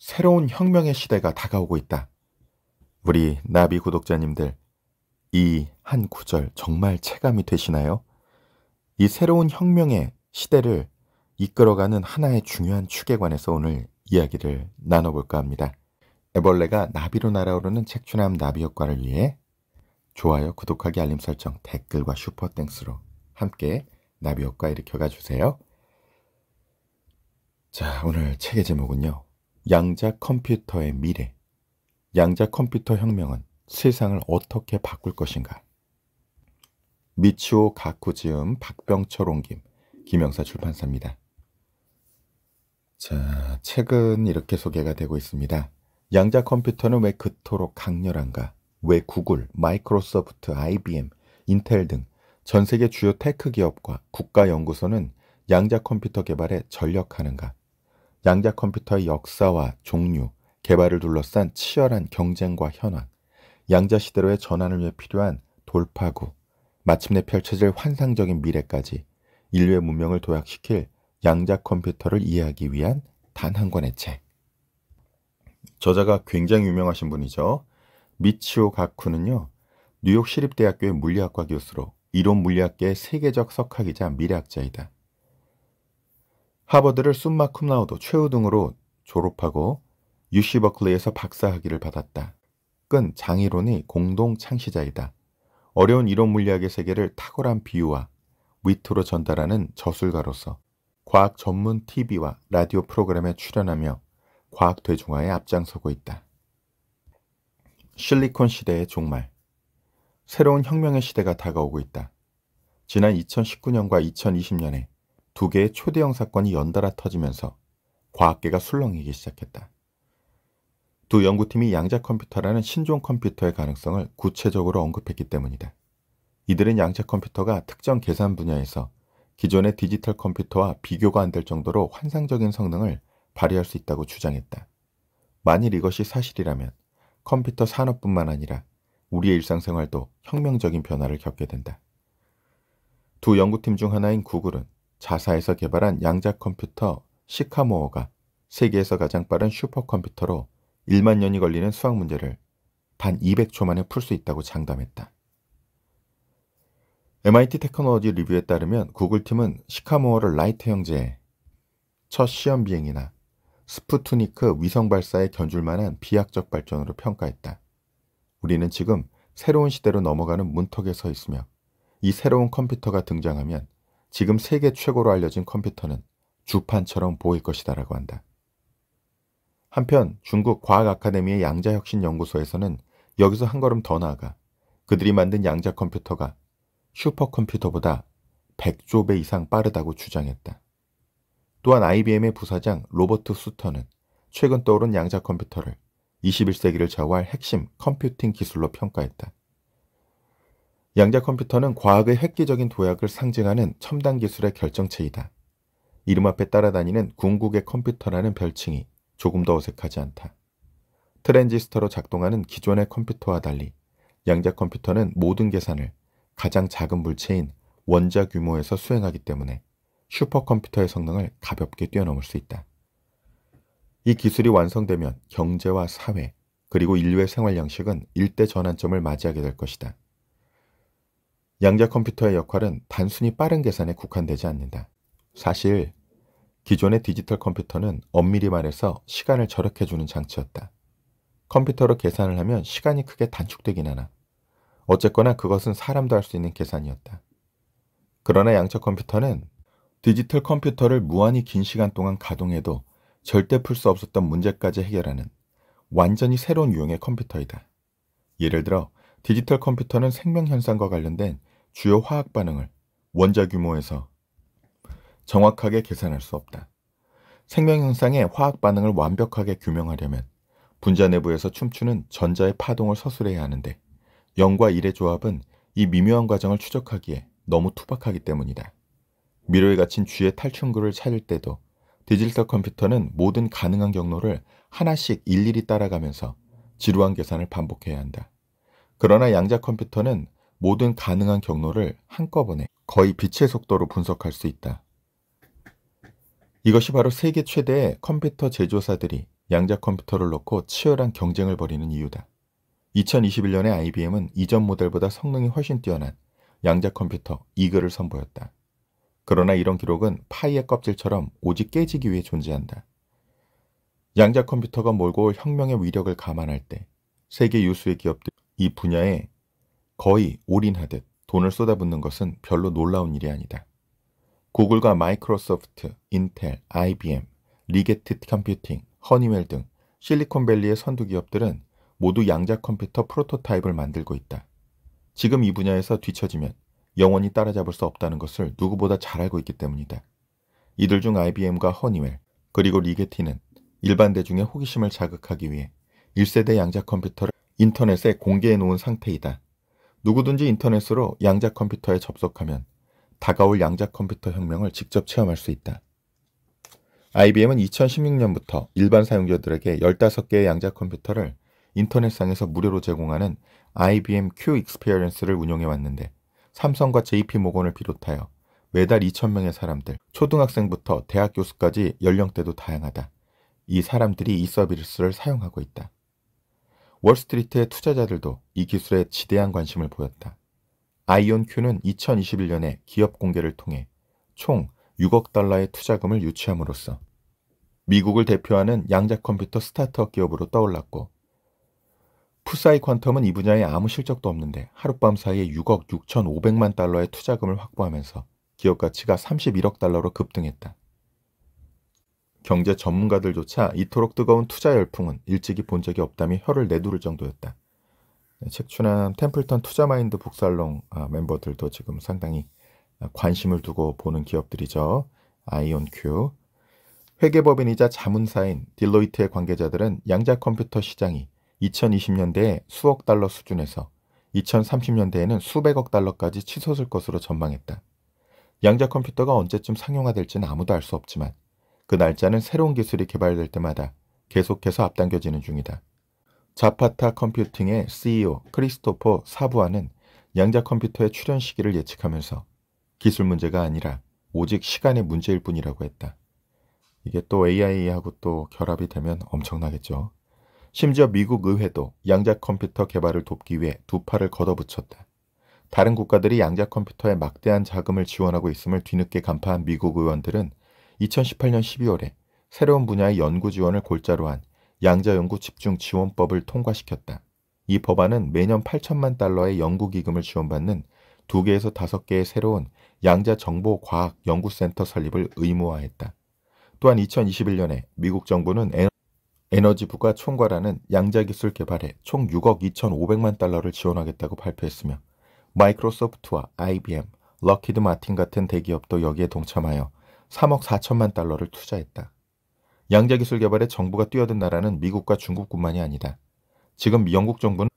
새로운 혁명의 시대가 다가오고 있다. 우리 나비 구독자님들, 이 한 구절 정말 체감이 되시나요? 이 새로운 혁명의 시대를 이끌어가는 하나의 중요한 축에 관해서 오늘 이야기를 나눠볼까 합니다. 애벌레가 나비로 날아오르는 책추남 나비 효과를 위해 좋아요, 구독하기, 알림 설정, 댓글과 슈퍼땡스로 함께 나비 효과 일으켜가 주세요. 자, 오늘 책의 제목은요. 양자 컴퓨터의 미래 양자 컴퓨터 혁명은 세상을 어떻게 바꿀 것인가 미치오 가쿠지음 박병철 옹김 김영사 출판사입니다. 자, 책은 이렇게 소개가 되고 있습니다. 양자 컴퓨터는 왜 그토록 강렬한가? 왜 구글, 마이크로소프트, IBM, 인텔 등 전 세계 주요 테크 기업과 국가연구소는 양자 컴퓨터 개발에 전력하는가? 양자 컴퓨터의 역사와 종류, 개발을 둘러싼 치열한 경쟁과 현황, 양자 시대로의 전환을 위해 필요한 돌파구, 마침내 펼쳐질 환상적인 미래까지 인류의 문명을 도약시킬 양자 컴퓨터를 이해하기 위한 단 한 권의 책. 저자가 굉장히 유명하신 분이죠. 미치오 가쿠는요. 뉴욕 시립대학교의 물리학과 교수로 이론 물리학계의 세계적 석학이자 미래학자이다. 하버드를 숨마 쿰라우드 최우등으로 졸업하고 유시 버클리에서 박사학위를 받았다. 끈 장이론이 공동 창시자이다. 어려운 이론 물리학의 세계를 탁월한 비유와 위트로 전달하는 저술가로서 과학 전문 TV와 라디오 프로그램에 출연하며 과학 대중화에 앞장서고 있다. 실리콘 시대의 종말 새로운 혁명의 시대가 다가오고 있다. 지난 2019년과 2020년에 두 개의 초대형 사건이 연달아 터지면서 과학계가 술렁이기 시작했다. 두 연구팀이 양자 컴퓨터라는 신종 컴퓨터의 가능성을 구체적으로 언급했기 때문이다. 이들은 양자 컴퓨터가 특정 계산 분야에서 기존의 디지털 컴퓨터와 비교가 안 될 정도로 환상적인 성능을 발휘할 수 있다고 주장했다. 만일 이것이 사실이라면 컴퓨터 산업뿐만 아니라 우리의 일상생활도 혁명적인 변화를 겪게 된다. 두 연구팀 중 하나인 구글은 자사에서 개발한 양자 컴퓨터 시카모어가 세계에서 가장 빠른 슈퍼컴퓨터로 1만 년이 걸리는 수학 문제를 단 200초 만에 풀 수 있다고 장담했다. MIT 테크놀로지 리뷰에 따르면 구글팀은 시카모어를 라이트 형제의 첫 시험 비행이나 스푸트니크 위성 발사에 견줄 만한 비약적 발전으로 평가했다. 우리는 지금 새로운 시대로 넘어가는 문턱에 서 있으며 이 새로운 컴퓨터가 등장하면 지금 세계 최고로 알려진 컴퓨터는 주판처럼 보일 것이다라고 한다. 한편 중국 과학 아카데미의 양자혁신연구소에서는 여기서 한 걸음 더 나아가 그들이 만든 양자 컴퓨터가 슈퍼컴퓨터보다 100조 배 이상 빠르다고 주장했다. 또한 IBM의 부사장 로버트 수터는 최근 떠오른 양자 컴퓨터를 21세기를 좌우할 핵심 컴퓨팅 기술로 평가했다. 양자 컴퓨터는 과학의 획기적인 도약을 상징하는 첨단 기술의 결정체이다. 이름 앞에 따라다니는 궁극의 컴퓨터라는 별칭이 조금 더 어색하지 않다. 트랜지스터로 작동하는 기존의 컴퓨터와 달리 양자 컴퓨터는 모든 계산을 가장 작은 물체인 원자 규모에서 수행하기 때문에 슈퍼컴퓨터의 성능을 가볍게 뛰어넘을 수 있다. 이 기술이 완성되면 경제와 사회, 그리고 인류의 생활 양식은 일대 전환점을 맞이하게 될 것이다. 양자 컴퓨터의 역할은 단순히 빠른 계산에 국한되지 않는다. 사실 기존의 디지털 컴퓨터는 엄밀히 말해서 시간을 절약해주는 장치였다. 컴퓨터로 계산을 하면 시간이 크게 단축되긴 하나. 어쨌거나 그것은 사람도 할 수 있는 계산이었다. 그러나 양자 컴퓨터는 디지털 컴퓨터를 무한히 긴 시간 동안 가동해도 절대 풀 수 없었던 문제까지 해결하는 완전히 새로운 유형의 컴퓨터이다. 예를 들어 디지털 컴퓨터는 생명현상과 관련된 주요 화학 반응을 원자 규모에서 정확하게 계산할 수 없다. 생명 현상의 화학 반응을 완벽하게 규명하려면 분자 내부에서 춤추는 전자의 파동을 서술해야 하는데 0과 1의 조합은 이 미묘한 과정을 추적하기에 너무 투박하기 때문이다. 미로에 갇힌 쥐의 탈춤구를 찾을 때도 디지털 컴퓨터는 모든 가능한 경로를 하나씩 일일이 따라가면서 지루한 계산을 반복해야 한다. 그러나 양자 컴퓨터는 모든 가능한 경로를 한꺼번에 거의 빛의 속도로 분석할 수 있다. 이것이 바로 세계 최대의 컴퓨터 제조사들이 양자 컴퓨터를 놓고 치열한 경쟁을 벌이는 이유다. 2021년에 IBM은 이전 모델보다 성능이 훨씬 뛰어난 양자 컴퓨터 이글을 선보였다. 그러나 이런 기록은 파이의 껍질처럼 오직 깨지기 위해 존재한다. 양자 컴퓨터가 몰고 올 혁명의 위력을 감안할 때 세계 유수의 기업들이 이 분야에 거의 올인하듯 돈을 쏟아붓는 것은 별로 놀라운 일이 아니다. 구글과 마이크로소프트, 인텔, IBM, 리게트 컴퓨팅, 허니웰 등 실리콘밸리의 선두 기업들은 모두 양자 컴퓨터 프로토타입을 만들고 있다. 지금 이 분야에서 뒤처지면 영원히 따라잡을 수 없다는 것을 누구보다 잘 알고 있기 때문이다. 이들 중 IBM과 허니웰, 그리고 리게티는 일반 대중의 호기심을 자극하기 위해 1세대 양자 컴퓨터를 인터넷에 공개해 놓은 상태이다. 누구든지 인터넷으로 양자 컴퓨터에 접속하면 다가올 양자 컴퓨터 혁명을 직접 체험할 수 있다. IBM은 2016년부터 일반 사용자들에게 15개의 양자 컴퓨터를 인터넷상에서 무료로 제공하는 IBM Q e e x p r i e n c e 를 운영해 왔는데 삼성과 JP모건을 비롯하여 매달 2 0 0 0명의 사람들, 초등학생부터 대학 교수까지 연령대도 다양하다. 이 사람들이 이 서비스를 사용하고 있다. 월스트리트의 투자자들도 이 기술에 지대한 관심을 보였다. 아이온큐는 2021년에 기업 공개를 통해 총 6억 달러의 투자금을 유치함으로써 미국을 대표하는 양자 컴퓨터 스타트업 기업으로 떠올랐고 푸사이 퀀텀은 이 분야에 아무 실적도 없는데 하룻밤 사이에 6억 6,500만 달러의 투자금을 확보하면서 기업 가치가 31억 달러로 급등했다. 경제 전문가들조차 이토록 뜨거운 투자 열풍은 일찍이 본 적이 없다며 혀를 내두를 정도였다. 책추한 템플턴 투자마인드 북살롱 아, 멤버들도 지금 상당히 아, 관심을 두고 보는 기업들이죠. 아이온큐. 회계법인이자 자문사인 딜로이트의 관계자들은 양자 컴퓨터 시장이 2020년대에 수억 달러 수준에서 2030년대에는 수백억 달러까지 치솟을 것으로 전망했다. 양자 컴퓨터가 언제쯤 상용화될지는 아무도 알 수 없지만 그 날짜는 새로운 기술이 개발될 때마다 계속해서 앞당겨지는 중이다. 자파타 컴퓨팅의 CEO 크리스토퍼 사부아는 양자 컴퓨터의 출현 시기를 예측하면서 기술 문제가 아니라 오직 시간의 문제일 뿐이라고 했다. 이게 또 AI하고 또 결합이 되면 엄청나겠죠. 심지어 미국 의회도 양자 컴퓨터 개발을 돕기 위해 두 팔을 걷어붙였다. 다른 국가들이 양자 컴퓨터에 막대한 자금을 지원하고 있음을 뒤늦게 간파한 미국 의원들은 2018년 12월에 새로운 분야의 연구 지원을 골자로 한 양자연구 집중 지원법을 통과시켰다. 이 법안은 매년 8천만 달러의 연구기금을 지원받는 2개에서 5개의 새로운 양자정보과학연구센터 설립을 의무화했다. 또한 2021년에 미국 정부는 에너지부가 총괄하는 양자기술 개발에 총 6억 2,500만 달러를 지원하겠다고 발표했으며 마이크로소프트와 IBM, 럭키드 마틴 같은 대기업도 여기에 동참하여 3억 4천만 달러를 투자했다. 양자 기술 개발에 정부가 뛰어든 나라는 미국과 중국뿐만이 아니다. 지금 영국 정부는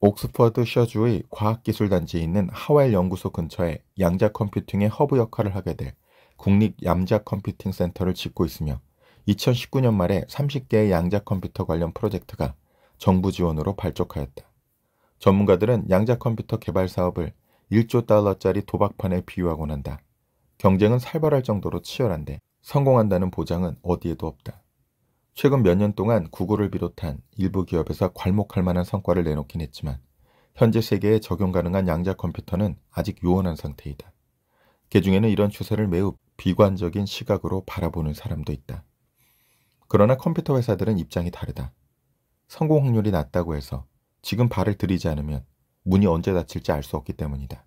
옥스퍼드셔주의 과학기술단지에 있는 하웰 와 연구소 근처에 양자 컴퓨팅의 허브 역할을 하게 될 국립 양자 컴퓨팅 센터를 짓고 있으며 2019년 말에 30개의 양자 컴퓨터 관련 프로젝트가 정부 지원으로 발족하였다. 전문가들은 양자 컴퓨터 개발 사업을 1조 달러짜리 도박판에 비유하곤 한다. 경쟁은 살벌할 정도로 치열한데 성공한다는 보장은 어디에도 없다. 최근 몇 년 동안 구글을 비롯한 일부 기업에서 괄목할 만한 성과를 내놓긴 했지만 현재 세계에 적용 가능한 양자 컴퓨터는 아직 요원한 상태이다. 그 중에는 이런 추세를 매우 비관적인 시각으로 바라보는 사람도 있다. 그러나 컴퓨터 회사들은 입장이 다르다. 성공 확률이 낮다고 해서 지금 발을 들이지 않으면 문이 언제 닫힐지 알 수 없기 때문이다.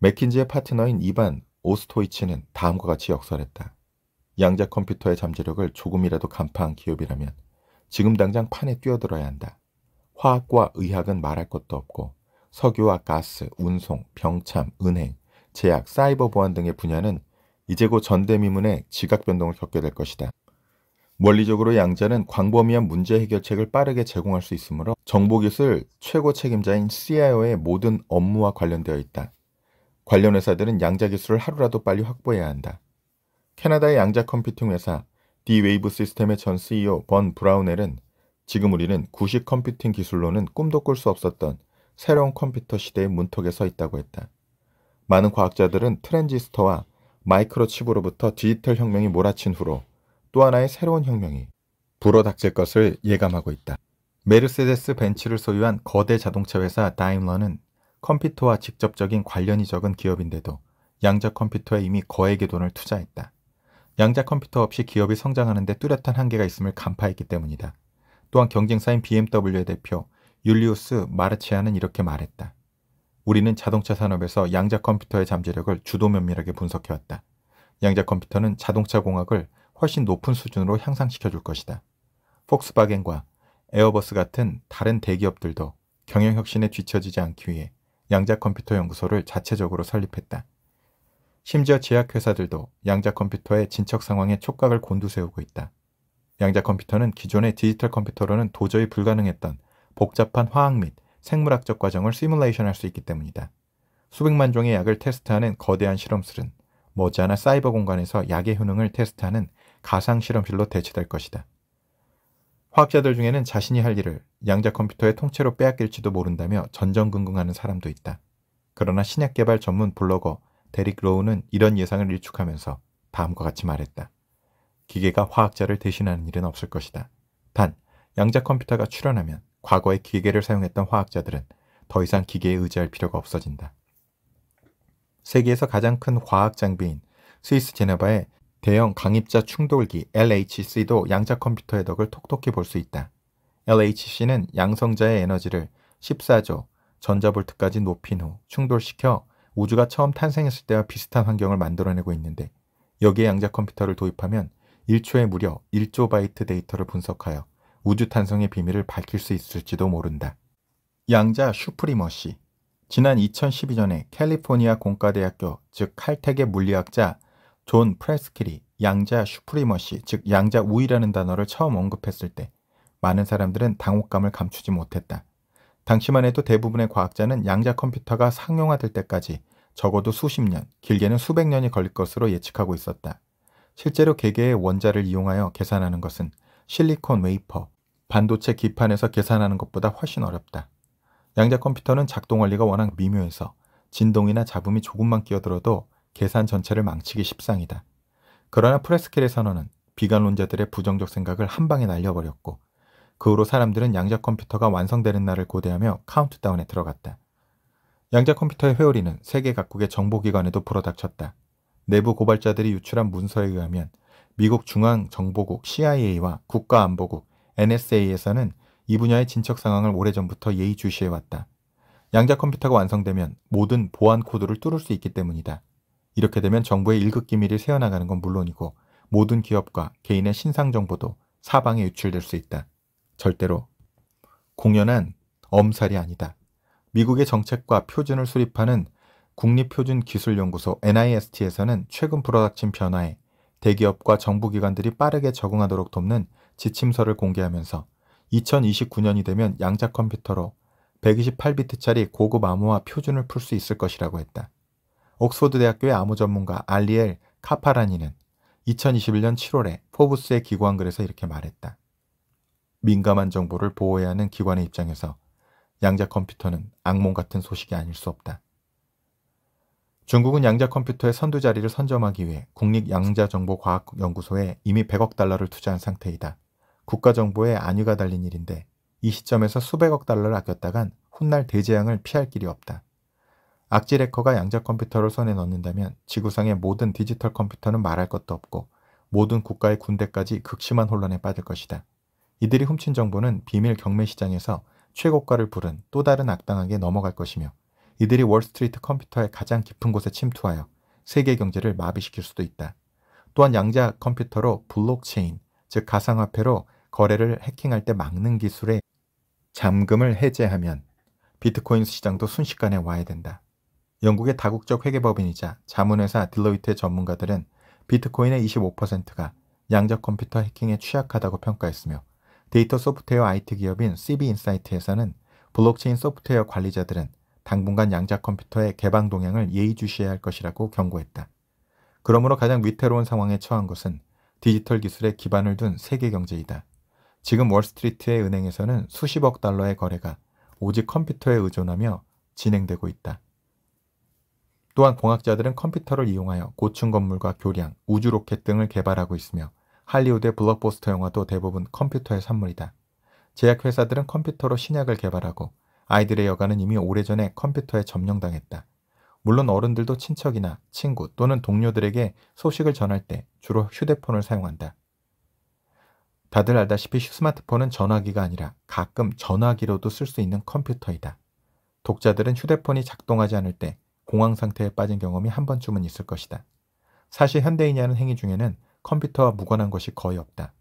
맥킨지의 파트너인 이반 오스토이치는 다음과 같이 역설했다. 양자 컴퓨터의 잠재력을 조금이라도 간파한 기업이라면 지금 당장 판에 뛰어들어야 한다. 화학과 의학은 말할 것도 없고 석유와 가스, 운송, 병참, 은행, 제약, 사이버 보안 등의 분야는 이제 곧 전대미문의 지각 변동을 겪게 될 것이다. 원리적으로 양자는 광범위한 문제 해결책을 빠르게 제공할 수 있으므로 정보기술 최고 책임자인 CIO의 모든 업무와 관련되어 있다. 관련 회사들은 양자 기술을 하루라도 빨리 확보해야 한다. 캐나다의 양자 컴퓨팅 회사 디웨이브 시스템의 전 CEO 번 브라운엘은 지금 우리는 구식 컴퓨팅 기술로는 꿈도 꿀 수 없었던 새로운 컴퓨터 시대의 문턱에 서 있다고 했다. 많은 과학자들은 트랜지스터와 마이크로칩으로부터 디지털 혁명이 몰아친 후로 또 하나의 새로운 혁명이 불어닥칠 것을 예감하고 있다. 메르세데스 벤츠를 소유한 거대 자동차 회사 다임러는 컴퓨터와 직접적인 관련이 적은 기업인데도 양자 컴퓨터에 이미 거액의 돈을 투자했다. 양자 컴퓨터 없이 기업이 성장하는데 뚜렷한 한계가 있음을 간파했기 때문이다. 또한 경쟁사인 BMW의 대표 율리우스 마르치아는 이렇게 말했다. 우리는 자동차 산업에서 양자 컴퓨터의 잠재력을 주도 면밀하게 분석해왔다. 양자 컴퓨터는 자동차 공학을 훨씬 높은 수준으로 향상시켜 줄 것이다. 폭스바겐과 에어버스 같은 다른 대기업들도 경영혁신에 뒤처지지 않기 위해 양자 컴퓨터 연구소를 자체적으로 설립했다. 심지어 제약회사들도 양자 컴퓨터의 진척 상황에 촉각을 곤두세우고 있다. 양자 컴퓨터는 기존의 디지털 컴퓨터로는 도저히 불가능했던 복잡한 화학 및 생물학적 과정을 시뮬레이션할 수 있기 때문이다. 수백만 종의 약을 테스트하는 거대한 실험실은 머지않아 사이버 공간에서 약의 효능을 테스트하는 가상 실험실로 대체될 것이다. 화학자들 중에는 자신이 할 일을 양자 컴퓨터의 통째로 빼앗길지도 모른다며 전전긍긍하는 사람도 있다. 그러나 신약 개발 전문 블로거 데릭 로우는 이런 예상을 일축하면서 다음과 같이 말했다. 기계가 화학자를 대신하는 일은 없을 것이다. 단, 양자 컴퓨터가 출현하면 과거의 기계를 사용했던 화학자들은 더 이상 기계에 의지할 필요가 없어진다. 세계에서 가장 큰 화학 장비인 스위스 제네바의 대형 강입자 충돌기 LHC도 양자 컴퓨터의 덕을 톡톡히 볼 수 있다. LHC는 양성자의 에너지를 14조 전자볼트까지 높인 후 충돌시켜 우주가 처음 탄생했을 때와 비슷한 환경을 만들어내고 있는데 여기에 양자 컴퓨터를 도입하면 1초에 무려 1조 바이트 데이터를 분석하여 우주 탄성의 비밀을 밝힐 수 있을지도 모른다. 양자 슈프리머시 지난 2012년에 캘리포니아 공과대학교 즉 칼텍의 물리학자 존 프레스킬이 양자 슈프리머시 즉 양자 우위라는 단어를 처음 언급했을 때 많은 사람들은 당혹감을 감추지 못했다. 당시만 해도 대부분의 과학자는 양자 컴퓨터가 상용화될 때까지 적어도 수십 년, 길게는 수백 년이 걸릴 것으로 예측하고 있었다. 실제로 개개의 원자를 이용하여 계산하는 것은 실리콘 웨이퍼, 반도체 기판에서 계산하는 것보다 훨씬 어렵다. 양자 컴퓨터는 작동 원리가 워낙 미묘해서 진동이나 잡음이 조금만 끼어들어도 계산 전체를 망치기 십상이다. 그러나 프레스킬의 선언은 비관론자들의 부정적 생각을 한 방에 날려버렸고 그 후로 사람들은 양자 컴퓨터가 완성되는 날을 고대하며 카운트다운에 들어갔다. 양자 컴퓨터의 회오리는 세계 각국의 정보기관에도 불어닥쳤다. 내부 고발자들이 유출한 문서에 의하면 미국 중앙정보국 CIA와 국가안보국 NSA에서는 이 분야의 진척 상황을 오래전부터 예의주시해왔다. 양자 컴퓨터가 완성되면 모든 보안 코드를 뚫을 수 있기 때문이다. 이렇게 되면 정부의 일급 기밀이 새어나가는 건 물론이고 모든 기업과 개인의 신상 정보도 사방에 유출될 수 있다. 절대로 공연한 엄살이 아니다. 미국의 정책과 표준을 수립하는 국립표준기술연구소 NIST에서는 최근 불어닥친 변화에 대기업과 정부기관들이 빠르게 적응하도록 돕는 지침서를 공개하면서 2029년이 되면 양자 컴퓨터로 128비트짜리 고급 암호화 표준을 풀 수 있을 것이라고 했다. 옥스포드 대학교의 암호 전문가 알리엘 카파라니는 2021년 7월에 포브스의 기고한 글에서 이렇게 말했다. 민감한 정보를 보호해야 하는 기관의 입장에서 양자 컴퓨터는 악몽 같은 소식이 아닐 수 없다. 중국은 양자 컴퓨터의 선두 자리를 선점하기 위해 국립양자정보과학연구소에 이미 100억 달러를 투자한 상태이다. 국가 정보에 안위가 달린 일인데 이 시점에서 수백억 달러를 아꼈다간 훗날 대재앙을 피할 길이 없다. 악질 해커가 양자 컴퓨터를 손에 넣는다면 지구상의 모든 디지털 컴퓨터는 말할 것도 없고 모든 국가의 군대까지 극심한 혼란에 빠질 것이다. 이들이 훔친 정보는 비밀 경매 시장에서 최고가를 부른 또 다른 악당에게 넘어갈 것이며 이들이 월스트리트 컴퓨터의 가장 깊은 곳에 침투하여 세계 경제를 마비시킬 수도 있다. 또한 양자 컴퓨터로 블록체인, 즉 가상화폐로 거래를 해킹할 때 막는 기술에 잠금을 해제하면 비트코인 시장도 순식간에 와야 된다. 영국의 다국적 회계법인이자 자문회사 딜로이트의 전문가들은 비트코인의 25%가 양자 컴퓨터 해킹에 취약하다고 평가했으며 데이터 소프트웨어 IT 기업인 CB인사이트에서는 블록체인 소프트웨어 관리자들은 당분간 양자 컴퓨터의 개방 동향을 예의주시해야 할 것이라고 경고했다. 그러므로 가장 위태로운 상황에 처한 것은 디지털 기술에 기반을 둔 세계 경제이다. 지금 월스트리트의 은행에서는 수십억 달러의 거래가 오직 컴퓨터에 의존하며 진행되고 있다. 또한 공학자들은 컴퓨터를 이용하여 고층 건물과 교량, 우주 로켓 등을 개발하고 있으며 할리우드의 블록버스터 영화도 대부분 컴퓨터의 산물이다. 제약회사들은 컴퓨터로 신약을 개발하고 아이들의 여가는 이미 오래전에 컴퓨터에 점령당했다. 물론 어른들도 친척이나 친구 또는 동료들에게 소식을 전할 때 주로 휴대폰을 사용한다. 다들 알다시피 스마트폰은 전화기가 아니라 가끔 전화기로도 쓸 수 있는 컴퓨터이다. 독자들은 휴대폰이 작동하지 않을 때 공황 상태에 빠진 경험이 한 번쯤은 있을 것이다. 사실 현대인이 하는 행위 중에는 컴퓨터와 무관한 것이 거의 없다.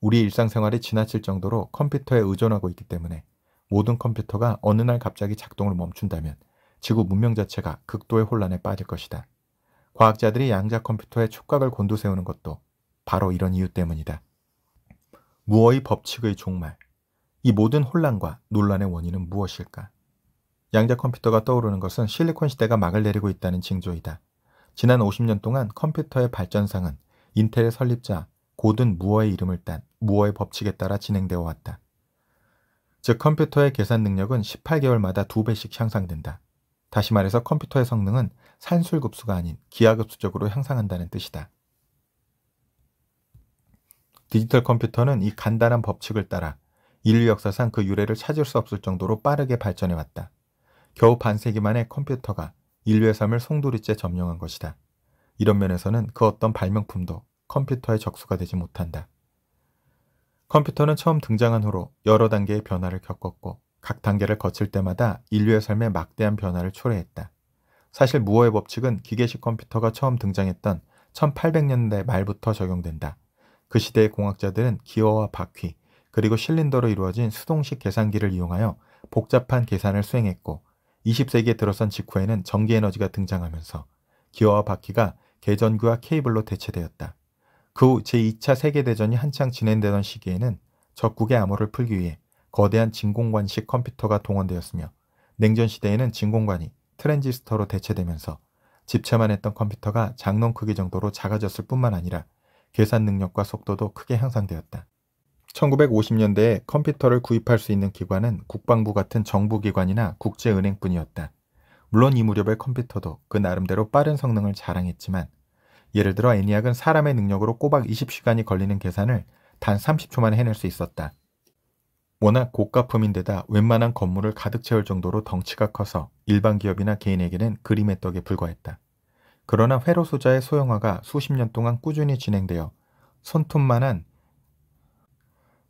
우리 일상생활이 지나칠 정도로 컴퓨터에 의존하고 있기 때문에 모든 컴퓨터가 어느 날 갑자기 작동을 멈춘다면 지구 문명 자체가 극도의 혼란에 빠질 것이다. 과학자들이 양자 컴퓨터의 촉각을 곤두세우는 것도 바로 이런 이유 때문이다. 무어의 법칙의 종말. 이 모든 혼란과 논란의 원인은 무엇일까? 양자 컴퓨터가 떠오르는 것은 실리콘 시대가 막을 내리고 있다는 징조이다. 지난 50년 동안 컴퓨터의 발전상은 인텔의 설립자 고든 무어의 이름을 딴 무어의 법칙에 따라 진행되어 왔다. 즉 컴퓨터의 계산 능력은 18개월마다 2배씩 향상된다. 다시 말해서 컴퓨터의 성능은 산술급수가 아닌 기하급수적으로 향상한다는 뜻이다. 디지털 컴퓨터는 이 간단한 법칙을 따라 인류 역사상 그 유래를 찾을 수 없을 정도로 빠르게 발전해왔다. 겨우 반세기 만에 컴퓨터가 인류의 삶을 송두리째 점령한 것이다. 이런 면에서는 그 어떤 발명품도 컴퓨터에 적수가 되지 못한다. 컴퓨터는 처음 등장한 후로 여러 단계의 변화를 겪었고 각 단계를 거칠 때마다 인류의 삶에 막대한 변화를 초래했다. 사실 무어의 법칙은 기계식 컴퓨터가 처음 등장했던 1800년대 말부터 적용된다. 그 시대의 공학자들은 기어와 바퀴, 그리고 실린더로 이루어진 수동식 계산기를 이용하여 복잡한 계산을 수행했고 20세기에 들어선 직후에는 전기에너지가 등장하면서 기어와 바퀴가 계전기와 케이블로 대체되었다. 그 후 제2차 세계대전이 한창 진행되던 시기에는 적국의 암호를 풀기 위해 거대한 진공관식 컴퓨터가 동원되었으며 냉전 시대에는 진공관이 트랜지스터로 대체되면서 집체만 했던 컴퓨터가 장롱 크기 정도로 작아졌을 뿐만 아니라 계산 능력과 속도도 크게 향상되었다. 1950년대에 컴퓨터를 구입할 수 있는 기관은 국방부 같은 정부기관이나 국제은행뿐이었다. 물론 이 무렵의 컴퓨터도 그 나름대로 빠른 성능을 자랑했지만 예를 들어 애니악은 사람의 능력으로 꼬박 20시간이 걸리는 계산을 단 30초만에 해낼 수 있었다. 워낙 고가품인데다 웬만한 건물을 가득 채울 정도로 덩치가 커서 일반 기업이나 개인에게는 그림의 떡에 불과했다. 그러나 회로 소자의 소형화가 수십 년 동안 꾸준히 진행되어 손톱만한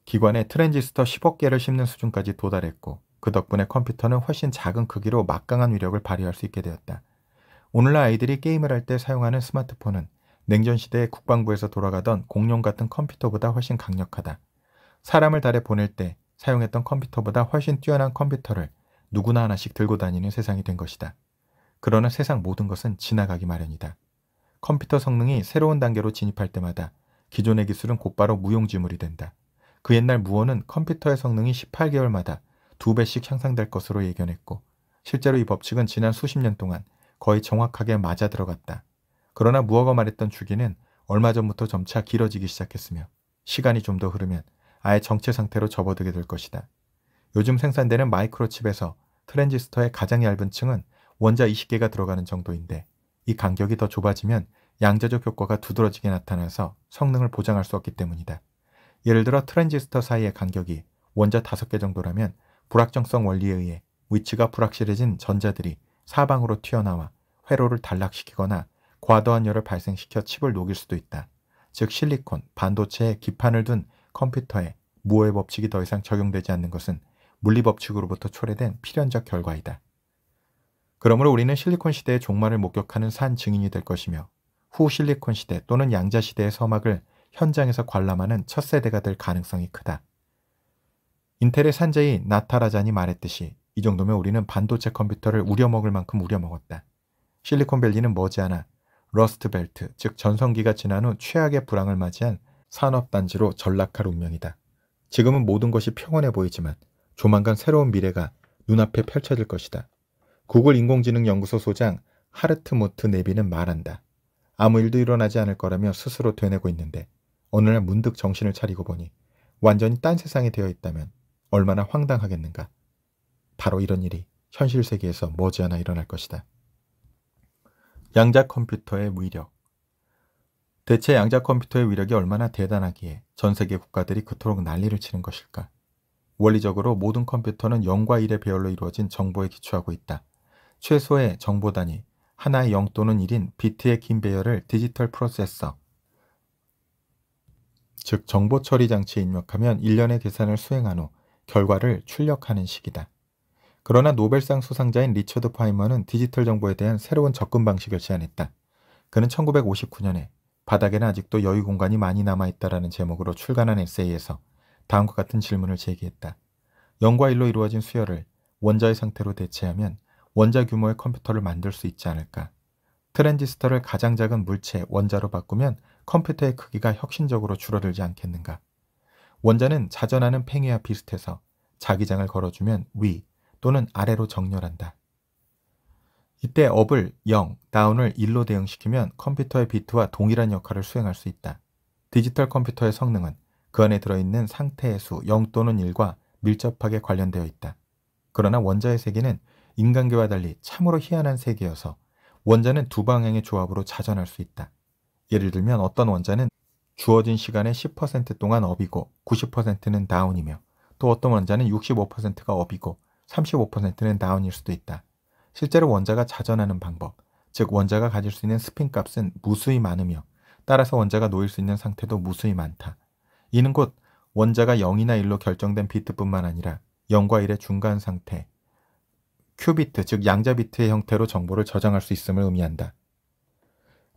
기관에 트랜지스터 10억 개를 심는 수준까지 도달했고 그 덕분에 컴퓨터는 훨씬 작은 크기로 막강한 위력을 발휘할 수 있게 되었다. 오늘날 아이들이 게임을 할 때 사용하는 스마트폰은 냉전 시대의 국방부에서 돌아가던 공룡 같은 컴퓨터보다 훨씬 강력하다. 사람을 달에 보낼 때 사용했던 컴퓨터보다 훨씬 뛰어난 컴퓨터를 누구나 하나씩 들고 다니는 세상이 된 것이다. 그러나 세상 모든 것은 지나가기 마련이다. 컴퓨터 성능이 새로운 단계로 진입할 때마다 기존의 기술은 곧바로 무용지물이 된다. 그 옛날 무언은 컴퓨터의 성능이 18개월마다 두 배씩 향상될 것으로 예견했고 실제로 이 법칙은 지난 수십 년 동안 거의 정확하게 맞아 들어갔다. 그러나 무어가 말했던 주기는 얼마 전부터 점차 길어지기 시작했으며 시간이 좀 더 흐르면 아예 정체 상태로 접어들게 될 것이다. 요즘 생산되는 마이크로칩에서 트랜지스터의 가장 얇은 층은 원자 20개가 들어가는 정도인데 이 간격이 더 좁아지면 양자적 효과가 두드러지게 나타나서 성능을 보장할 수 없기 때문이다. 예를 들어 트랜지스터 사이의 간격이 원자 5개 정도라면 불확정성 원리에 의해 위치가 불확실해진 전자들이 사방으로 튀어나와 회로를 단락시키거나 과도한 열을 발생시켜 칩을 녹일 수도 있다. 즉 실리콘, 반도체에 기판을 둔 컴퓨터에 무호의 법칙이 더 이상 적용되지 않는 것은 물리법칙으로부터 초래된 필연적 결과이다. 그러므로 우리는 실리콘 시대의 종말을 목격하는 산 증인이 될 것이며 후 실리콘 시대 또는 양자 시대의 서막을 현장에서 관람하는 첫 세대가 될 가능성이 크다. 인텔의 산재인 나타라잔이 말했듯이 이 정도면 우리는 반도체 컴퓨터를 우려먹을 만큼 우려먹었다. 실리콘밸리는 머지않아 러스트벨트, 즉 전성기가 지난 후 최악의 불황을 맞이한 산업단지로 전락할 운명이다. 지금은 모든 것이 평온해 보이지만 조만간 새로운 미래가 눈앞에 펼쳐질 것이다. 구글 인공지능 연구소 소장 하르트모트 네비는 말한다. 아무 일도 일어나지 않을 거라며 스스로 되뇌고 있는데 어느 날 문득 정신을 차리고 보니 완전히 딴 세상이 되어 있다면 얼마나 황당하겠는가. 바로 이런 일이 현실 세계에서 머지않아 일어날 것이다. 양자 컴퓨터의 위력 대체 양자 컴퓨터의 위력이 얼마나 대단하기에 전 세계 국가들이 그토록 난리를 치는 것일까? 원리적으로 모든 컴퓨터는 0과 1의 배열로 이루어진 정보에 기초하고 있다. 최소의 정보 단위, 하나의 0 또는 1인 비트의 긴 배열을 디지털 프로세서, 즉 정보 처리 장치에 입력하면 1년의 계산을 수행한 후 결과를 출력하는 식이다 그러나 노벨상 수상자인 리처드 파이머는 디지털 정보에 대한 새로운 접근 방식을 제안했다. 그는 1959년에 바닥에는 아직도 여유 공간이 많이 남아있다라는 제목으로 출간한 에세이에서 다음과 같은 질문을 제기했다. 0과1로 이루어진 수열을 원자의 상태로 대체하면 원자 규모의 컴퓨터를 만들 수 있지 않을까. 트랜지스터를 가장 작은 물체 원자로 바꾸면 컴퓨터의 크기가 혁신적으로 줄어들지 않겠는가. 원자는 자전하는 팽이와 비슷해서 자기장을 걸어주면 위 또는 아래로 정렬한다. 이때 업을 0, 다운을 1로 대응시키면 컴퓨터의 비트와 동일한 역할을 수행할 수 있다. 디지털 컴퓨터의 성능은 그 안에 들어있는 상태의 수 0 또는 1과 밀접하게 관련되어 있다. 그러나 원자의 세계는 인간계와 달리 참으로 희한한 세계여서 원자는 두 방향의 조합으로 자전할 수 있다. 예를 들면 어떤 원자는 주어진 시간의 10% 동안 업이고 90%는 다운이며 또 어떤 원자는 65%가 업이고 35%는 다운일 수도 있다. 실제로 원자가 자전하는 방법, 즉 원자가 가질 수 있는 스핀 값은 무수히 많으며 따라서 원자가 놓일 수 있는 상태도 무수히 많다. 이는 곧 원자가 0이나 1로 결정된 비트뿐만 아니라 0과 1의 중간 상태, 큐비트 즉 양자 비트의 형태로 정보를 저장할 수 있음을 의미한다.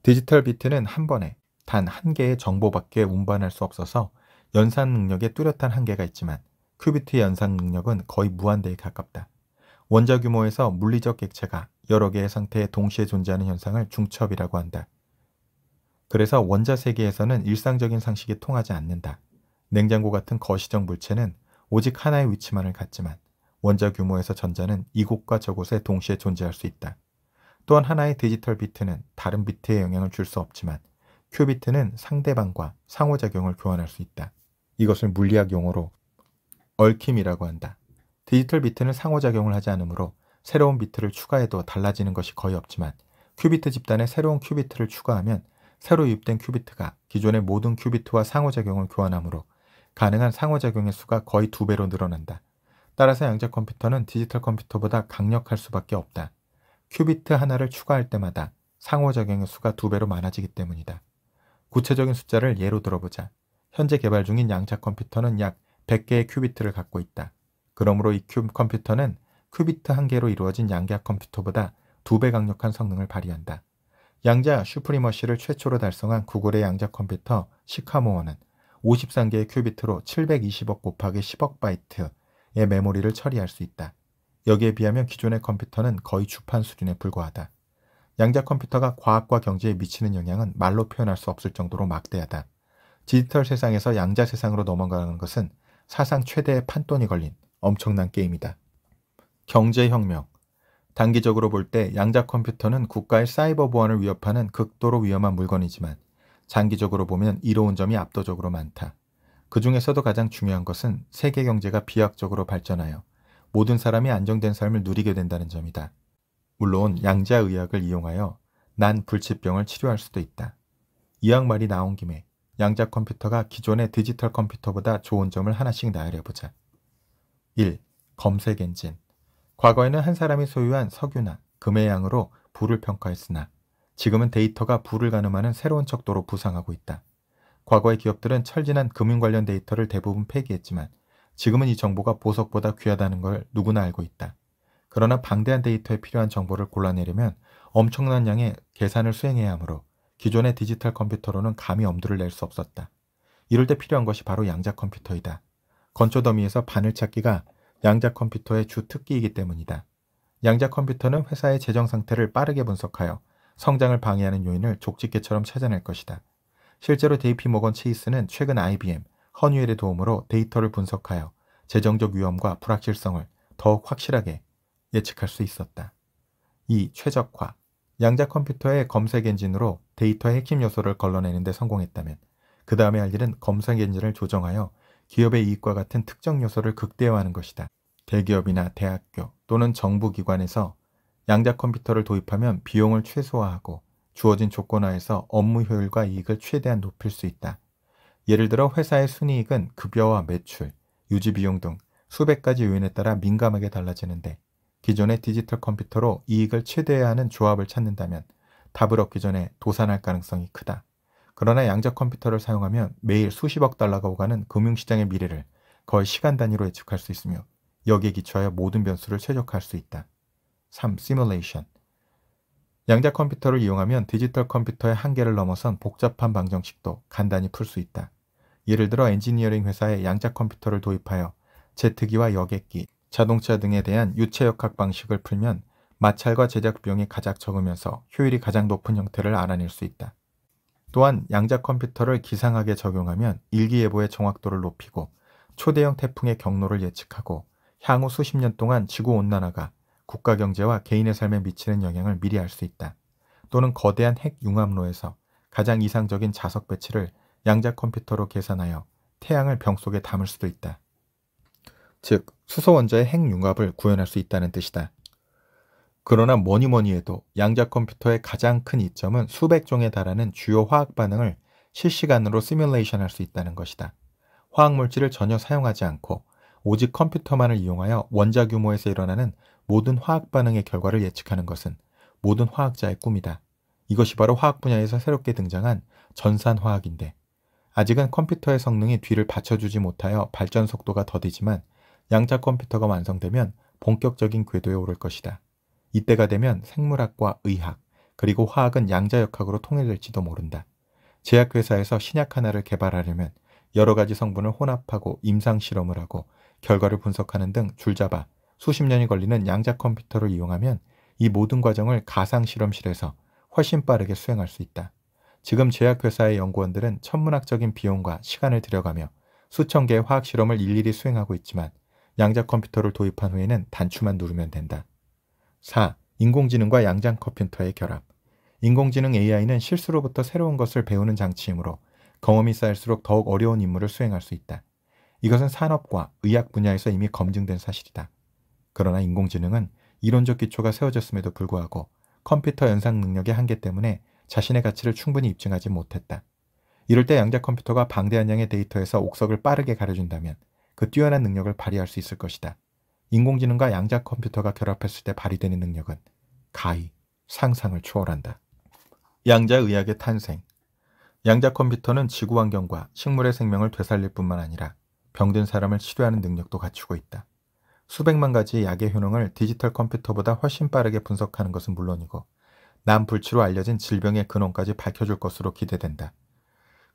디지털 비트는 한 번에 단한 개의 정보밖에 운반할 수 없어서 연산 능력에 뚜렷한 한계가 있지만 큐비트의 연산 능력은 거의 무한대에 가깝다. 원자 규모에서 물리적 객체가 여러 개의 상태에 동시에 존재하는 현상을 중첩이라고 한다. 그래서 원자 세계에서는 일상적인 상식이 통하지 않는다. 냉장고 같은 거시적 물체는 오직 하나의 위치만을 갖지만 원자 규모에서 전자는 이곳과 저곳에 동시에 존재할 수 있다. 또한 하나의 디지털 비트는 다른 비트에 영향을 줄 수 없지만 큐비트는 상대방과 상호작용을 교환할 수 있다. 이것을 물리학 용어로 얽힘이라고 한다. 디지털 비트는 상호작용을 하지 않으므로 새로운 비트를 추가해도 달라지는 것이 거의 없지만 큐비트 집단에 새로운 큐비트를 추가하면 새로 유입된 큐비트가 기존의 모든 큐비트와 상호작용을 교환하므로 가능한 상호작용의 수가 거의 두 배로 늘어난다. 따라서 양자 컴퓨터는 디지털 컴퓨터보다 강력할 수밖에 없다. 큐비트 하나를 추가할 때마다 상호작용의 수가 두 배로 많아지기 때문이다. 구체적인 숫자를 예로 들어보자. 현재 개발 중인 양자 컴퓨터는 약 100개의 큐비트를 갖고 있다. 그러므로 이큐 컴퓨터는 큐비트 한 개로 이루어진 양자 컴퓨터보다 두 배 강력한 성능을 발휘한다. 양자 슈프리머시를 최초로 달성한 구글의 양자 컴퓨터 시카모어는 53개의 큐비트로 720억 곱하기 10억 바이트의 메모리를 처리할 수 있다. 여기에 비하면 기존의 컴퓨터는 거의 주판 수준에 불과하다. 양자 컴퓨터가 과학과 경제에 미치는 영향은 말로 표현할 수 없을 정도로 막대하다. 디지털 세상에서 양자 세상으로 넘어가는 것은 사상 최대의 판돈이 걸린 엄청난 게임이다. 경제혁명. 단기적으로 볼 때 양자 컴퓨터는 국가의 사이버 보안을 위협하는 극도로 위험한 물건이지만 장기적으로 보면 이로운 점이 압도적으로 많다. 그 중에서도 가장 중요한 것은 세계 경제가 비약적으로 발전하여 모든 사람이 안정된 삶을 누리게 된다는 점이다. 물론 양자의학을 이용하여 난 불치병을 치료할 수도 있다. 이왕 말이 나온 김에 양자 컴퓨터가 기존의 디지털 컴퓨터보다 좋은 점을 하나씩 나열해보자. 1. 검색 엔진 과거에는 한 사람이 소유한 석유나 금의 양으로 부를 평가했으나 지금은 데이터가 부를 가늠하는 새로운 척도로 부상하고 있다. 과거의 기업들은 철진한 금융 관련 데이터를 대부분 폐기했지만 지금은 이 정보가 보석보다 귀하다는 걸 누구나 알고 있다. 그러나 방대한 데이터에 필요한 정보를 골라내려면 엄청난 양의 계산을 수행해야 하므로 기존의 디지털 컴퓨터로는 감히 엄두를 낼 수 없었다. 이럴 때 필요한 것이 바로 양자 컴퓨터이다. 건초 더미에서 바늘 찾기가 양자 컴퓨터의 주 특기이기 때문이다. 양자 컴퓨터는 회사의 재정 상태를 빠르게 분석하여 성장을 방해하는 요인을 족집게처럼 찾아낼 것이다. 실제로 데이피 모건 체이스는 최근 IBM, 허니웰의 도움으로 데이터를 분석하여 재정적 위험과 불확실성을 더욱 확실하게 예측할 수 있었다. 이 최적화. 양자 컴퓨터의 검색 엔진으로 데이터의 핵심 요소를 걸러내는 데 성공했다면 그 다음에 할 일은 검색 엔진을 조정하여 기업의 이익과 같은 특정 요소를 극대화하는 것이다. 대기업이나 대학교 또는 정부기관에서 양자 컴퓨터를 도입하면 비용을 최소화하고 주어진 조건 하에서 업무 효율과 이익을 최대한 높일 수 있다. 예를 들어 회사의 순이익은 급여와 매출, 유지비용 등 수백 가지 요인에 따라 민감하게 달라지는데 기존의 디지털 컴퓨터로 이익을 최대화하는 조합을 찾는다면 답을 얻기 전에 도산할 가능성이 크다. 그러나 양자 컴퓨터를 사용하면 매일 수십억 달러가 오가는 금융시장의 미래를 거의 시간 단위로 예측할 수 있으며 여기에 기초하여 모든 변수를 최적화할 수 있다. 3. 시뮬레이션 양자 컴퓨터를 이용하면 디지털 컴퓨터의 한계를 넘어선 복잡한 방정식도 간단히 풀 수 있다. 예를 들어 엔지니어링 회사에 양자 컴퓨터를 도입하여 제트기와 여객기, 자동차 등에 대한 유체역학 방식을 풀면 마찰과 제작 비용이 가장 적으면서 효율이 가장 높은 형태를 알아낼 수 있다. 또한 양자 컴퓨터를 기상학에 적용하면 일기예보의 정확도를 높이고 초대형 태풍의 경로를 예측하고 향후 수십 년 동안 지구온난화가 국가 경제와 개인의 삶에 미치는 영향을 미리 알 수 있다. 또는 거대한 핵 융합로에서 가장 이상적인 자석 배치를 양자 컴퓨터로 계산하여 태양을 병 속에 담을 수도 있다. 즉 수소원자의 핵융합을 구현할 수 있다는 뜻이다. 그러나 뭐니 뭐니 해도 양자 컴퓨터의 가장 큰 이점은 수백 종에 달하는 주요 화학 반응을 실시간으로 시뮬레이션 할 수 있다는 것이다. 화학 물질을 전혀 사용하지 않고 오직 컴퓨터만을 이용하여 원자 규모에서 일어나는 모든 화학 반응의 결과를 예측하는 것은 모든 화학자의 꿈이다. 이것이 바로 화학 분야에서 새롭게 등장한 전산화학인데 아직은 컴퓨터의 성능이 뒤를 받쳐주지 못하여 발전 속도가 더디지만 양자 컴퓨터가 완성되면 본격적인 궤도에 오를 것이다. 이때가 되면 생물학과 의학, 그리고 화학은 양자역학으로 통일될지도 모른다. 제약회사에서 신약 하나를 개발하려면 여러 가지 성분을 혼합하고 임상실험을 하고 결과를 분석하는 등 줄잡아 수십 년이 걸리는 양자 컴퓨터를 이용하면 이 모든 과정을 가상실험실에서 훨씬 빠르게 수행할 수 있다. 지금 제약회사의 연구원들은 천문학적인 비용과 시간을 들여가며 수천 개의 화학 실험을 일일이 수행하고 있지만 양자 컴퓨터를 도입한 후에는 단추만 누르면 된다. 4. 인공지능과 양자 컴퓨터의 결합 인공지능 AI는 실수로부터 새로운 것을 배우는 장치이므로 경험이 쌓일수록 더욱 어려운 임무를 수행할 수 있다. 이것은 산업과 의학 분야에서 이미 검증된 사실이다. 그러나 인공지능은 이론적 기초가 세워졌음에도 불구하고 컴퓨터 연상 능력의 한계 때문에 자신의 가치를 충분히 입증하지 못했다. 이럴 때 양자 컴퓨터가 방대한 양의 데이터에서 옥석을 빠르게 가려준다면 그 뛰어난 능력을 발휘할 수 있을 것이다. 인공지능과 양자 컴퓨터가 결합했을 때 발휘되는 능력은 가히 상상을 초월한다. 양자 의학의 탄생 양자 컴퓨터는 지구 환경과 식물의 생명을 되살릴 뿐만 아니라 병든 사람을 치료하는 능력도 갖추고 있다. 수백만 가지 의 약의 효능을 디지털 컴퓨터보다 훨씬 빠르게 분석하는 것은 물론이고 난불치로 알려진 질병의 근원까지 밝혀줄 것으로 기대된다.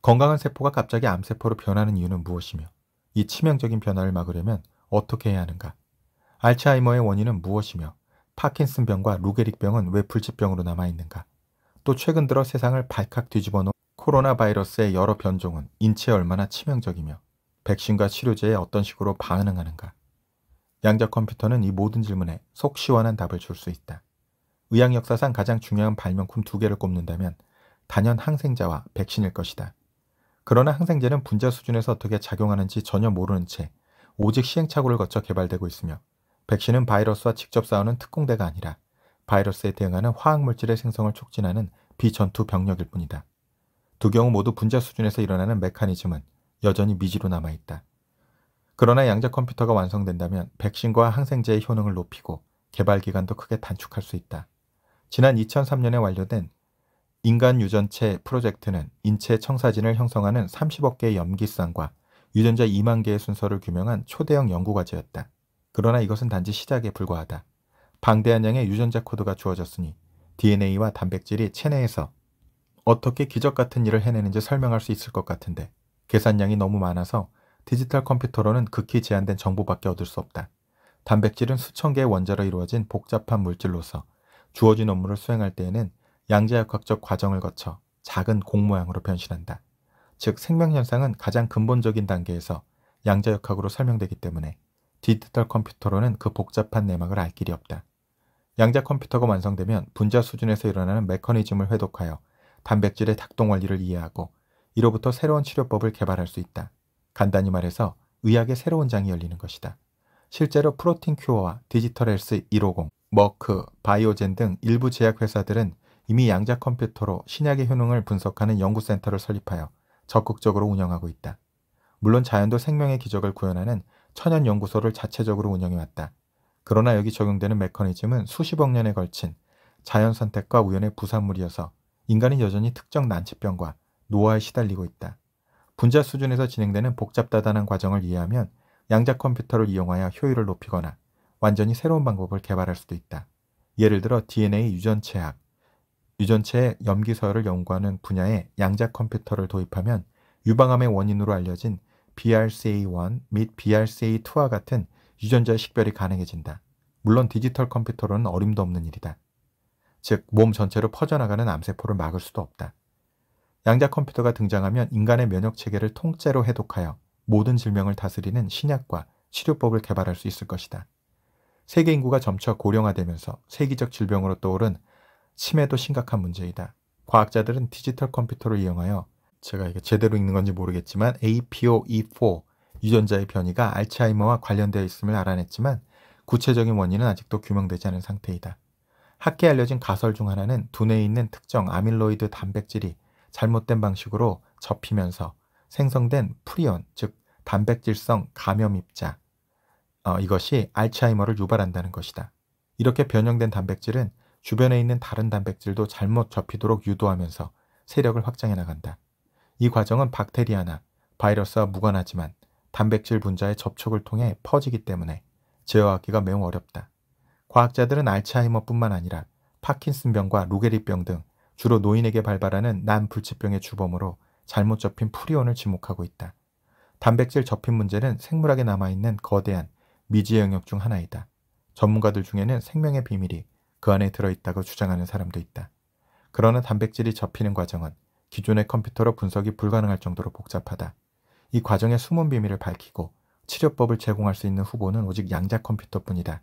건강한 세포가 갑자기 암세포로 변하는 이유는 무엇이며 이 치명적인 변화를 막으려면 어떻게 해야 하는가? 알츠하이머의 원인은 무엇이며 파킨슨병과 루게릭병은 왜 불치병으로 남아있는가? 또 최근 들어 세상을 발칵 뒤집어 놓은 코로나 바이러스의 여러 변종은 인체에 얼마나 치명적이며 백신과 치료제에 어떤 식으로 반응하는가? 양자 컴퓨터는 이 모든 질문에 속 시원한 답을 줄 수 있다. 의학 역사상 가장 중요한 발명품 두 개를 꼽는다면 단연 항생자와 백신일 것이다. 그러나 항생제는 분자 수준에서 어떻게 작용하는지 전혀 모르는 채 오직 시행착오를 거쳐 개발되고 있으며 백신은 바이러스와 직접 싸우는 특공대가 아니라 바이러스에 대응하는 화학물질의 생성을 촉진하는 비전투 병력일 뿐이다. 두 경우 모두 분자 수준에서 일어나는 메커니즘은 여전히 미지로 남아있다. 그러나 양자 컴퓨터가 완성된다면 백신과 항생제의 효능을 높이고 개발 기간도 크게 단축할 수 있다. 지난 2003년에 완료된 인간 유전체 프로젝트는 인체 청사진을 형성하는 30억 개의 염기쌍과 유전자 2만 개의 순서를 규명한 초대형 연구과제였다. 그러나 이것은 단지 시작에 불과하다. 방대한 양의 유전자 코드가 주어졌으니 DNA와 단백질이 체내에서 어떻게 기적 같은 일을 해내는지 설명할 수 있을 것 같은데 계산량이 너무 많아서 디지털 컴퓨터로는 극히 제한된 정보밖에 얻을 수 없다. 단백질은 수천 개의 원자로 이루어진 복잡한 물질로서 주어진 업무를 수행할 때에는 양자역학적 과정을 거쳐 작은 공 모양으로 변신한다. 즉 생명현상은 가장 근본적인 단계에서 양자역학으로 설명되기 때문에 디지털 컴퓨터로는 그 복잡한 내막을 알 길이 없다. 양자 컴퓨터가 완성되면 분자 수준에서 일어나는 메커니즘을 회독하여 단백질의 작동 원리를 이해하고 이로부터 새로운 치료법을 개발할 수 있다. 간단히 말해서 의학의 새로운 장이 열리는 것이다. 실제로 프로틴 큐어와 디지털 헬스 150, 머크, 바이오젠 등 일부 제약회사들은 이미 양자 컴퓨터로 신약의 효능을 분석하는 연구센터를 설립하여 적극적으로 운영하고 있다. 물론 자연도 생명의 기적을 구현하는 천연 연구소를 자체적으로 운영해 왔다. 그러나 여기 적용되는 메커니즘은 수십억 년에 걸친 자연 선택과 우연의 부산물이어서 인간이 여전히 특정 난치병과 노화에 시달리고 있다. 분자 수준에서 진행되는 복잡다단한 과정을 이해하면 양자 컴퓨터를 이용하여 효율을 높이거나 완전히 새로운 방법을 개발할 수도 있다. 예를 들어 DNA 유전체학, 유전체의 염기서열을 연구하는 분야에 양자 컴퓨터를 도입하면 유방암의 원인으로 알려진 BRCA1 및 BRCA2와 같은 유전자 식별이 가능해진다. 물론 디지털 컴퓨터로는 어림도 없는 일이다. 즉, 몸 전체로 퍼져나가는 암세포를 막을 수도 없다. 양자 컴퓨터가 등장하면 인간의 면역 체계를 통째로 해독하여 모든 질병을 다스리는 신약과 치료법을 개발할 수 있을 것이다. 세계 인구가 점차 고령화되면서 세계적 질병으로 떠오른 치매도 심각한 문제이다. 과학자들은 디지털 컴퓨터를 이용하여 제가 이게 제대로 읽는 건지 모르겠지만 APOE4 유전자의 변이가 알츠하이머와 관련되어 있음을 알아냈지만 구체적인 원인은 아직도 규명되지 않은 상태이다. 학계 알려진 가설 중 하나는 두뇌에 있는 특정 아밀로이드 단백질이 잘못된 방식으로 접히면서 생성된 프리온, 즉 단백질성 감염입자, 어, 이것이 알츠하이머를 유발한다는 것이다. 이렇게 변형된 단백질은 주변에 있는 다른 단백질도 잘못 접히도록 유도하면서 세력을 확장해 나간다. 이 과정은 박테리아나 바이러스와 무관하지만 단백질 분자의 접촉을 통해 퍼지기 때문에 제어하기가 매우 어렵다. 과학자들은 알츠하이머뿐만 아니라 파킨슨병과 루게리병 등 주로 노인에게 발발하는 난불치병의 주범으로 잘못 접힌 프리온을 지목하고 있다. 단백질 접힌 문제는 생물학에 남아있는 거대한 미지 의 영역 중 하나이다. 전문가들 중에는 생명의 비밀이 그 안에 들어있다고 주장하는 사람도 있다. 그러나 단백질이 접히는 과정은 기존의 컴퓨터로 분석이 불가능할 정도로 복잡하다. 이 과정의 숨은 비밀을 밝히고 치료법을 제공할 수 있는 후보는 오직 양자 컴퓨터뿐이다.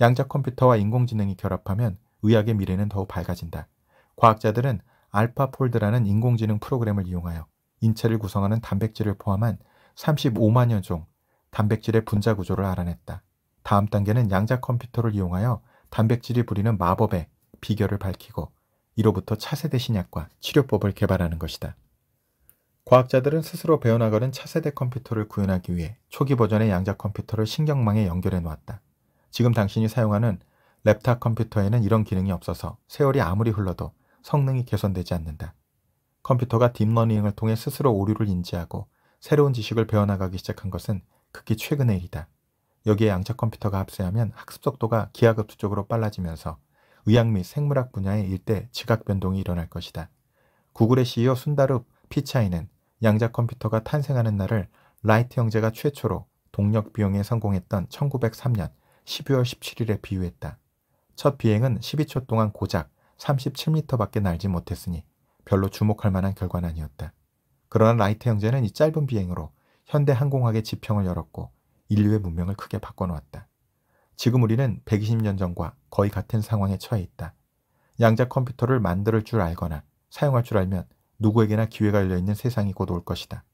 양자 컴퓨터와 인공지능이 결합하면 의학의 미래는 더욱 밝아진다. 과학자들은 알파폴드라는 인공지능 프로그램을 이용하여 인체를 구성하는 단백질을 포함한 35만여 종 단백질의 분자 구조를 알아냈다. 다음 단계는 양자 컴퓨터를 이용하여 단백질이 부리는 마법의 비결을 밝히고 이로부터 차세대 신약과 치료법을 개발하는 것이다. 과학자들은 스스로 배워나가는 차세대 컴퓨터를 구현하기 위해 초기 버전의 양자 컴퓨터를 신경망에 연결해 놓았다. 지금 당신이 사용하는 랩탑 컴퓨터에는 이런 기능이 없어서 세월이 아무리 흘러도 성능이 개선되지 않는다. 컴퓨터가 딥러닝을 통해 스스로 오류를 인지하고 새로운 지식을 배워나가기 시작한 것은 극히 최근의 일이다. 여기에 양자 컴퓨터가 합세하면 학습 속도가 기하급수적으로 빨라지면서 의학 및 생물학 분야의 일대 지각 변동이 일어날 것이다. 구글의 CEO 순다르 피차이는 양자 컴퓨터가 탄생하는 날을 라이트 형제가 최초로 동력 비용에 성공했던 1903년 12월 17일에 비유했다. 첫 비행은 12초 동안 고작 37m밖에 날지 못했으니 별로 주목할 만한 결과는 아니었다. 그러나 라이트 형제는 이 짧은 비행으로 현대 항공학의 지평을 열었고 인류의 문명을 크게 바꿔놓았다. 지금 우리는 120년 전과 거의 같은 상황에 처해 있다. 양자 컴퓨터를 만들 줄 알거나 사용할 줄 알면 누구에게나 기회가 열려있는 세상이 곧 올 것이다.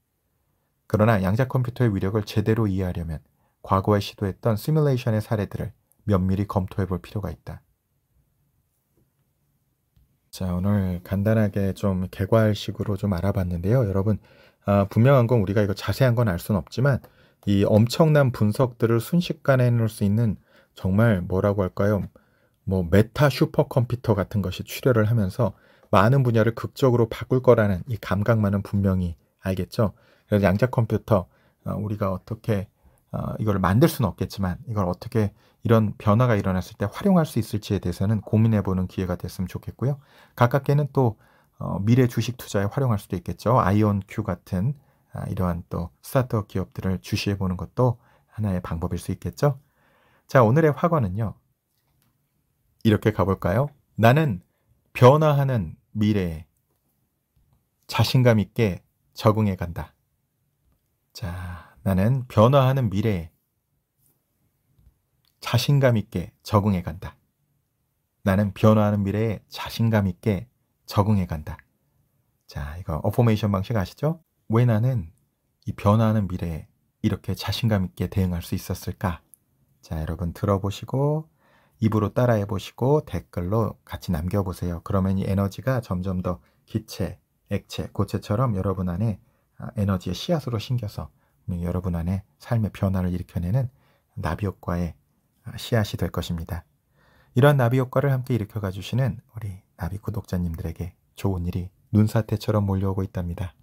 그러나 양자 컴퓨터의 위력을 제대로 이해하려면 과거에 시도했던 시뮬레이션의 사례들을 면밀히 검토해 볼 필요가 있다. 자, 오늘 간단하게 좀 개괄식으로 좀 알아봤는데요. 여러분, 아, 분명한 건 우리가 이거 자세한 건 알 수는 없지만 이 엄청난 분석들을 순식간에 해놓을 수 있는 정말 뭐라고 할까요? 뭐 메타 슈퍼컴퓨터 같은 것이 출혈을 하면서 많은 분야를 극적으로 바꿀 거라는 이 감각만은 분명히 알겠죠. 그래서 양자 컴퓨터 어, 우리가 어떻게 어, 이걸 만들 수는 없겠지만 이걸 어떻게 이런 변화가 일어났을 때 활용할 수 있을지에 대해서는 고민해보는 기회가 됐으면 좋겠고요. 가깝게는 또 어, 미래 주식 투자에 활용할 수도 있겠죠. 아이온큐 같은 아, 이러한 또 스타트업 기업들을 주시해 보는 것도 하나의 방법일 수 있겠죠. 자, 오늘의 화관은요. 이렇게 가볼까요? 나는 변화하는 미래에 자신감 있게 적응해 간다. 자, 나는 변화하는 미래에 자신감 있게 적응해 간다. 나는 변화하는 미래에 자신감 있게 적응해 간다. 자, 이거 어포메이션 방식 아시죠? 왜 나는 이 변화하는 미래에 이렇게 자신감 있게 대응할 수 있었을까? 자, 여러분 들어보시고 입으로 따라해 보시고 댓글로 같이 남겨 보세요. 그러면 이 에너지가 점점 더 기체, 액체, 고체처럼 여러분 안에 아, 에너지의 씨앗으로 신겨서 여러분 안에 삶의 변화를 일으켜내는 나비 효과의 아, 씨앗이 될 것입니다. 이러한 나비 효과를 함께 일으켜 가 주시는 우리 나비 구독자님들에게 좋은 일이 눈사태처럼 몰려오고 있답니다.